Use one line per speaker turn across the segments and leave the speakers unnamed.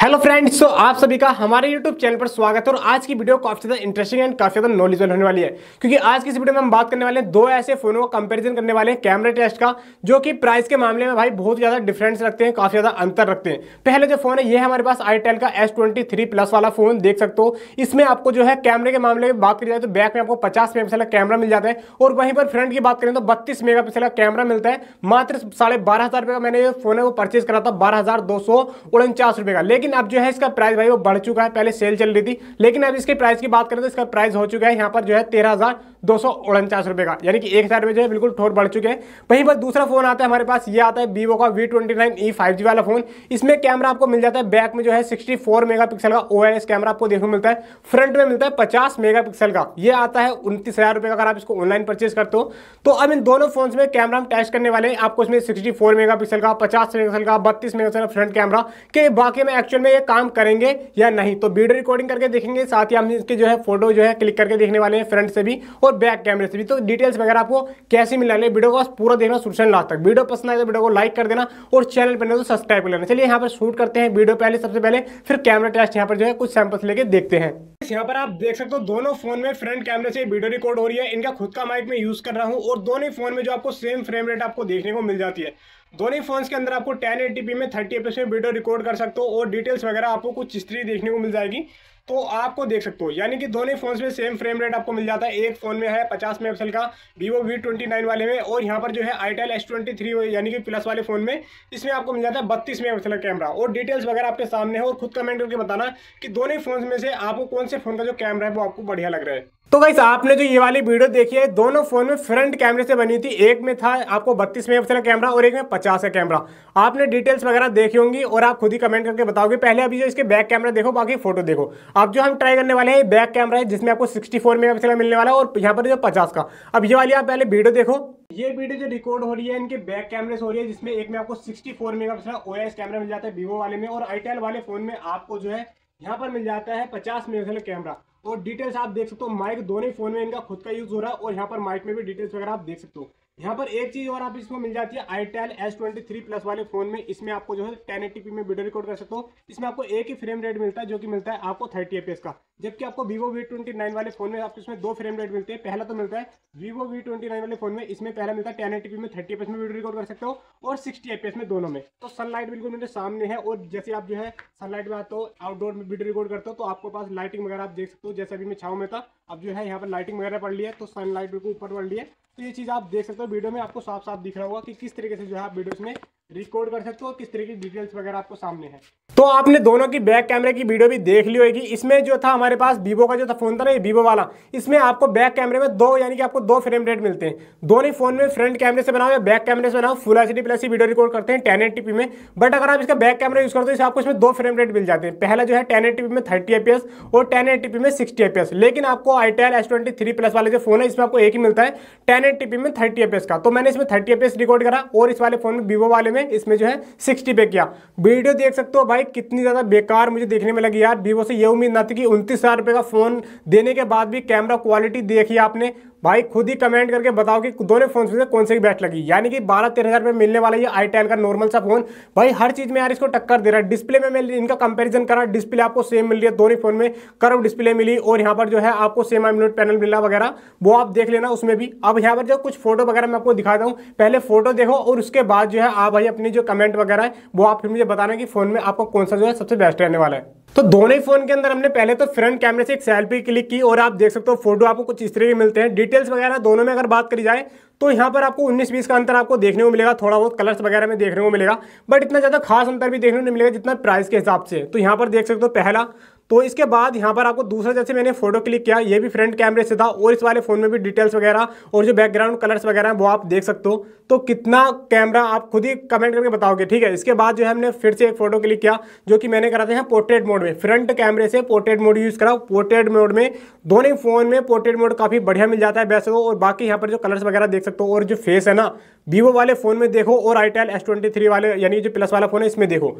hello friends तो आप सभी का हमारे यूट्यूब चैनल पर स्वागत है और आज की वीडियो काफी ज़्यादा इंटरेस्टिंग एंड काफी ज़्यादा नॉलेजेबल होने वाली है क्योंकि आज की इस वीडियो में हम बात करने वाले हैं दो ऐसे फोनों का कंपैरिजन करने वाले हैं कैमरा टेस्ट का जो कि प्राइस के मामले में भाई बहुत ज़्यादा डिफरेंस रखते हैं काफी ज़्यादा अंतर रखते हैं पहले जो फोन है ये हमारे पास आईटेल का एस प्लस वाला फोन देख सकते हो इसमें आपको जो है कैमरे के मामले में बात करी जाए तो बैक में आपको पचास मेगा का कैमरा मिल जाता है और वहीं पर फ्रंट की बात करें तो बत्तीस मेगा का कैमरा मिलता है मात्र साढ़े बारह का मैंने जो फोन है वो परचेज करा था बारह का लेकिन लेकिन अब जो है इसका प्राइस भाई वो बढ़ चुका है पहले सेल चल रही थी लेकिन अब इसके प्राइस की बात करें तो इसका प्राइस हो चुका है यहाँ पर जो है तेरह हज़ार दो सौ उनचास रुपए का यानी कि एक हज़ार रुपये जो है बिल्कुल ठोर बढ़ चुके हैं वहीं पर दूसरा फोन आता है हमारे पास ये आता है वीवो का V twenty nine E five G वाला फोन इसमें कैमरा आपको मिल जाता है बैक में जो है सिक्सटी फोर मेगा पिक्सल का ओ कैमरा आपको देखने को मिलता है फ्रंट में मिलता है पचास मेगा पिक्सल का ये आता है उनतीस हज़ार रुपये का अगर आप इसको ऑनलाइन परचेज करते हो तो अब इन दोनों फोन में कैमरा हम टेस्ट करने वाले हैं आपको इसमें सिक्सटी फोर मेगा पिक्सल का पचास मेगा का बत्तीस मेगा का फ्रंट कैमरा के बाकी में एक्चुअल फ्यूचर में ये काम करेंगे या नहीं तो वीडियो रिकॉर्डिंग करके देखेंगे साथ ही हम इसके जो है फोटो जो है क्लिक करके देखने वाले हैं फ्रंट से भी और बैक कैमरे से भी तो डिटेल्स वगैरह आपको कैसे मिलने वाले वीडियो को पूरा देखना शुरू से लास्ट तक वीडियो पसंद आए तो वीडियो को लाइक कर देना और चैनल पर तो सब्सक्राइब कर लेना चलिए यहाँ पर शूट करते हैं वीडियो पहले सबसे पहले फिर कैमरा टेस्ट यहाँ पर जो है कुछ सैंपल्स लेके देखते हैं फ्रेंड्स यहाँ पर आप देख सकते हो दोनों फोन में फ्रंट कैमरे से वीडियो रिकॉर्ड हो रही है इनका खुद का माइक मैं यूज कर रहा हूँ और दोनों फोन में जो आपको सेम फ्रेम रेट आपको देखने को मिल जाती है दोनों ही फोन के अंदर आपको टेन में थर्टी एफ में वीडियो रिकॉर्ड कर सकते हो और डिटेल्स वगैरह आपको कुछ स्त्री देखने को मिल जाएगी तो आपको देख सकते हो यानी कि दोनों फोन में सेम फ्रेम रेट आपको मिल जाता है एक फोन में है पचास मेगापिक्सल का वीवो वी ट्वेंटी नाइन वाले में और यहाँ पर जो है आईटेल एस ट्वेंटी थ्री यानी कि प्लस वाले फोन में इसमें आपको मिल जाता है बत्तीस मेगापिक्सल का कैमरा और डिटेल्स वगैरह आपके सामने है और खुद कमेंट करके बताना कि दोनों फोन में से आपको कौन से फोन का जो कैमरा है वो आपको बढ़िया लग रहा है तो गाइस आपने जो ये वाली वीडियो देखी है दोनों फोन में फ्रंट कैमरे से बनी थी एक में था आपको बत्तीस मेगा का कैमरा और एक में पचास का कैमरा आपने डिटेल्स वगैरह देखी होंगी और आप खुद ही कमेंट करके बताओगे पहले अभी जो इसके बैक कैमरा देखो बाकी फोटो देखो अब जो हम ट्राई करने वाले हैं बैक कैमरा है जिसमें आपको सिक्सटी फोर पिक्सल मिलने वाला है और यहाँ पर जो पचास का अब ये वाली आप पहले वीडियो देखो ये वीडियो जो रिकॉर्ड हो रही है इनके बैक कैमरे से हो रही है जिसमें एक में आपको पिक्सल ओ एस कैमरा मिल जाता है वीवो वाले में और आईटेल वाले फोन में आपको जो है यहाँ पर मिल जाता है मेगा पिक्सल कैमरा और तो डिटेल्स आप देख सकते हो माइक दोनों फोन में इनका खुद का यूज हो रहा है और यहाँ पर माइक में भी डिटेल्स वगैरह आप देख सकते हो यहाँ पर एक चीज और आप इसमें मिल जाती है itel S twenty three plus वाले फोन में इसमें आपको जो है टेन पी में वीडियो रिकॉर्ड कर सकते हो इसमें आपको एक ही फ्रेम रेट मिलता है जो कि मिलता है आपको थर्टी एपीएस का जबकि आपको वीवो वी ट्वेंटी नाइन वाले फोन में आपको इसमें दो फ्रेम रेट मिलते हैं पहला तो मिलता है वीवो वी ट्वेंटी नाइन वाले फोन में इसमें पहला मिलता है टेन एटीपी में थर्टी एफ में वीडियो रिकॉर्ड कर सकते हो और सिक्सटी एपीएस में दोनों में तो सनलाइट बिल्कुल मेरे सामने है और जैसे आप जो है सनलाइट में आते हो आउटडोर में वीडियो रिकॉर्ड करते हो तो आपके पास लाइटिंग वगैरह आप देख सकते हो जैसे अभी मैं छाव में था अब जो है यहाँ पर लाइटिंग वगैरह पड़ लिया है तो सनलाइट बिल्कुल ऊपर पड़ लिया है तो ये चीज़ आप देख सकते हो वीडियो में आपको साफ साफ दिख रहा होगा कि किस तरीके से जो है आप वीडियो में रिकॉर्ड कर सकते हो किस तरह की डिटेल्स वगैरह आपको सामने है तो आपने दोनों की बैक कैमरे की वीडियो भी देख ली होगी इसमें जो था हमारे पास वीवो का जो था फोन था ना ये वीवो वाला इसमें आपको बैक कैमरे में दो यानी कि आपको दो फ्रेम रेट मिलते हैं दोनों फोन में फ्रंट कैमरे से बनाओ या बैक कैमरे से बनाओ full H D plus video record करते हैं टेन एट में बट अगर आप इसका बैक कैमरा यूज करते हो आपको इसमें दो फ्रेम रेट मिल जाते हैं पहला जो है टेन एट में थर्टी एपीएस और टेन एट में सिक्सटी एपीएस लेकिन आपको itel S twenty three plus वाले जो फोन है इसमें आपको एक ही मिलता है टेन एट में थर्टी एपीएस का तो मैंने इसमें थर्टी एपीएस रिकॉर्ड करा और इस वाले फोन में वीवो वाले में में इसमें जो है सिक्सटी पे किया वीडियो देख सकते हो भाई कितनी ज़्यादा बेकार मुझे देखने में लगी यार वीवो से ये उम्मीद ना थी कि उनतीस हज़ार का फ़ोन देने के बाद भी कैमरा क्वालिटी देखी आपने भाई खुद ही कमेंट करके बताओ कि दोनों फोन में से कौन से बेस्ट लगी यानी कि बारह तेरह हज़ार में मिलने वाला ये आई का नॉर्मल सा फोन भाई हर चीज़ में यार इसको टक्कर दे रहा है डिस्प्ले में मैं इनका कंपेरिजन करा डिस्प्ले आपको सेम मिल रही है दोनों फोन में कर्व डिस्प्ले मिली और यहाँ पर जो है आपको सेम मिनट पैनल मिला वगैरह वो आप देख लेना उसमें भी अब यहाँ पर जो कुछ फोटो वगैरह मैं आपको दिखाता हूँ पहले फोटो देखो और उसके बाद जो है आप भाई अपनी जो कमेंट वगैरह है वो आप फिर मुझे बताना कि फ़ोन में आपको कौन सा जो है सबसे बेस्ट रहने वाला है तो दोनों ही फोन के अंदर हमने पहले तो फ्रंट कैमरे से एक सेल्फी क्लिक की और आप देख सकते हो फोटो आपको कुछ इस तरीके मिलते हैं डिटेल्स वगैरह दोनों में अगर बात करी जाए तो यहाँ पर आपको 19-20 का अंतर आपको देखने को मिलेगा थोड़ा बहुत कलर्स वगैरह में देखने को मिलेगा बट इतना ज़्यादा खास अंतर भी देखने को नहीं मिलेगा जितना प्राइस के हिसाब से तो यहाँ पर देख सकते हो पहला तो इसके बाद यहाँ पर आपको दूसरा जैसे मैंने फोटो क्लिक किया ये भी फ्रंट कैमरे से था और इस वाले फ़ोन में भी डिटेल्स वगैरह और जो बैकग्राउंड कलर्स वगैरह हैं वो आप देख सकते हो तो कितना कैमरा आप खुद ही कमेंट करके बताओगे ठीक है इसके बाद जो है हमने फिर से एक फोटो क्लिक किया जो कि मैंने कराते हैं पोर्ट्रेट मोड में फ्रंट कैमरे से पोर्ट्रेट मोड यूज़ करा पोर्ट्रेट मोड में दोनों फ़ोन में पोर्ट्रेट मोड काफ़ी बढ़िया मिल जाता है वैसे तो और बाकी यहाँ पर जो कलर्स वगैरह देख सकते हो और जो फेस है ना वीवो वाले फ़ोन में देखो और आईटेल एस वाले यानी जो प्लस वाला फ़ोन है इसमें देखो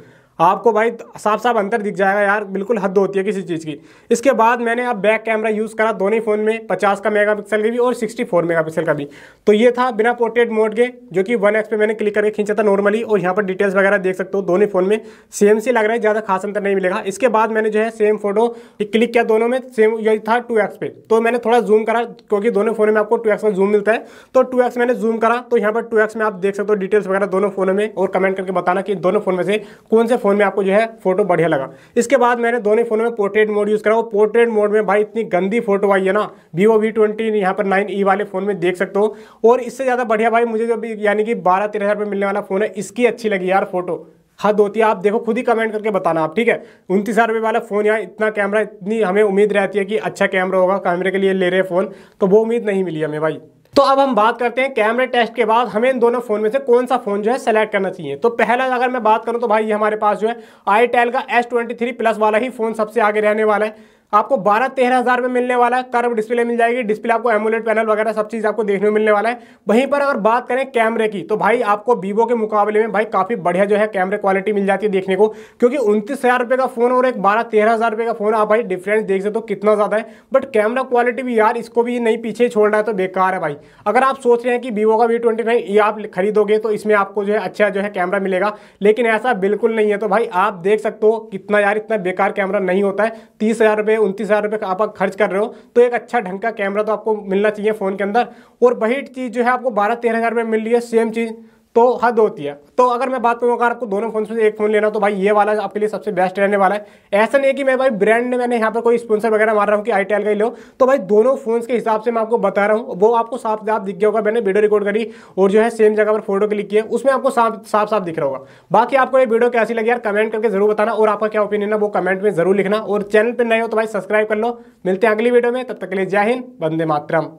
आपको भाई साफ साफ अंतर दिख जाएगा यार बिल्कुल हद होती है किसी चीज़ की इसके बाद मैंने अब बैक कैमरा यूज़ करा दोनों ही फ़ोन में 50 का मेगापिक्सल का भी और 64 मेगापिक्सल का भी तो ये था बिना पोर्ट्रेट मोड के जो कि वन एक्स पे मैंने क्लिक करके खींचा था नॉर्मली और यहाँ पर डिटेल्स वगैरह देख सकते हो दोनों फ़ोन में सेम से लग रहा है ज़्यादा खास अंतर नहीं मिलेगा इसके बाद मैंने जो है सेम फोटो क्लिक किया दोनों में सेम यही था टू पे तो मैंने थोड़ा जूम करा क्योंकि दोनों फ़ोन में आपको टू में जूम मिलता है तो टू मैंने जूम करा तो यहाँ पर टू में आप देख सकते हो डिटेल्स वगैरह दोनों फ़ोनों में और कमेंट करके बताना कि दोनों फ़ोन में से कौन से फ़ोन में आपको जो है फोटो बढ़िया लगा इसके बाद मैंने दोनों फ़ोनों में पोर्ट्रेट मोड यूज़ करा वो पोर्ट्रेट मोड में भाई इतनी गंदी फोटो आई है ना वीवो वी ट्वेंटी यहाँ पर नाइन ई e वाले फ़ोन में देख सकते हो और इससे ज़्यादा बढ़िया भाई मुझे जो यानी कि बारह तेरह हज़ार मिलने वाला फ़ोन है इसकी अच्छी लगी यार फोटो हद होती है आप देखो खुद ही कमेंट करके बताना आप ठीक है उनतीस हज़ार वाला फ़ोन यहाँ इतना कैमरा इतनी हमें उम्मीद रहती है कि अच्छा कैमरा होगा कैमरे के लिए ले रहे फ़ोन तो वो उम्मीद नहीं मिली हमें भाई तो अब हम बात करते हैं कैमरे टेस्ट के बाद हमें इन दोनों फ़ोन में से कौन सा फ़ोन जो है सेलेक्ट करना चाहिए तो पहला अगर मैं बात करूं तो भाई ये हमारे पास जो है आई का एस ट्वेंटी थ्री प्लस वाला ही फ़ोन सबसे आगे रहने वाला है आपको बारह तेरह हज़ार में मिलने वाला है कर्व डिस्प्ले मिल जाएगी डिस्प्ले आपको एमुलेट पैनल वगैरह सब चीज़ आपको देखने को मिलने वाला है वहीं पर अगर बात करें कैमरे की तो भाई आपको वीवो के मुकाबले में भाई काफ़ी बढ़िया जो है कैमरे क्वालिटी मिल जाती है देखने को क्योंकि उनतीस हज़ार रुपये का फ़ोन और एक बारह तेरह हज़ार रुपये का फ़ोन आप भाई डिफरेंस देख सकते हो तो कितना ज़्यादा है बट कैमरा क्वालिटी भी यार इसको भी नहीं पीछे छोड़ रहा है तो बेकार है भाई अगर आप सोच रहे हैं कि वीवो का वी ट्वेंटी नाइन ये आप खरीदोगे तो इसमें आपको जो है अच्छा जो है कैमरा मिलेगा लेकिन ऐसा बिल्कुल नहीं है तो भाई आप देख सकते हो कितना यार इतना बेकार कैमरा नहीं होता है तीस हज़ार रुपये उनतीस हज़ार रुपये आप खर्च कर रहे हो तो एक अच्छा ढंग का कैमरा तो आपको मिलना चाहिए फ़ोन के अंदर और वही चीज़ जो है आपको बारह तेरह हज़ार में मिल रही है सेम चीज़ तो हद होती है तो अगर मैं बात करूँ अगर आपको दोनों फोन में एक फोन लेना तो भाई ये वाला आपके लिए सबसे बेस्ट रहने वाला है ऐसा नहीं कि मैं भाई ब्रांड मैंने यहाँ पर कोई स्पॉन्सर वगैरह मार रहा हूँ कि आई का ही लो तो भाई दोनों फोन के हिसाब से मैं आपको बता रहा हूँ वो आपको साफ साफ दिख गया होगा मैंने वीडियो रिकॉर्ड करी और जो है सेम जगह पर फोटो क्लिक किया उसमें आपको साफ साफ साफ दिख रहा होगा बाकी आपको ये वीडियो कैसी लगी यार कमेंट करके जरूर बताना और आपका क्या ओपिनियन है वो कमेंट में जरूर लिखना और चैनल पर नए हो तो भाई सब्सक्राइब कर लो मिलते हैं अगली वीडियो में तब तक के लिए जय हिंद बंदे मातरम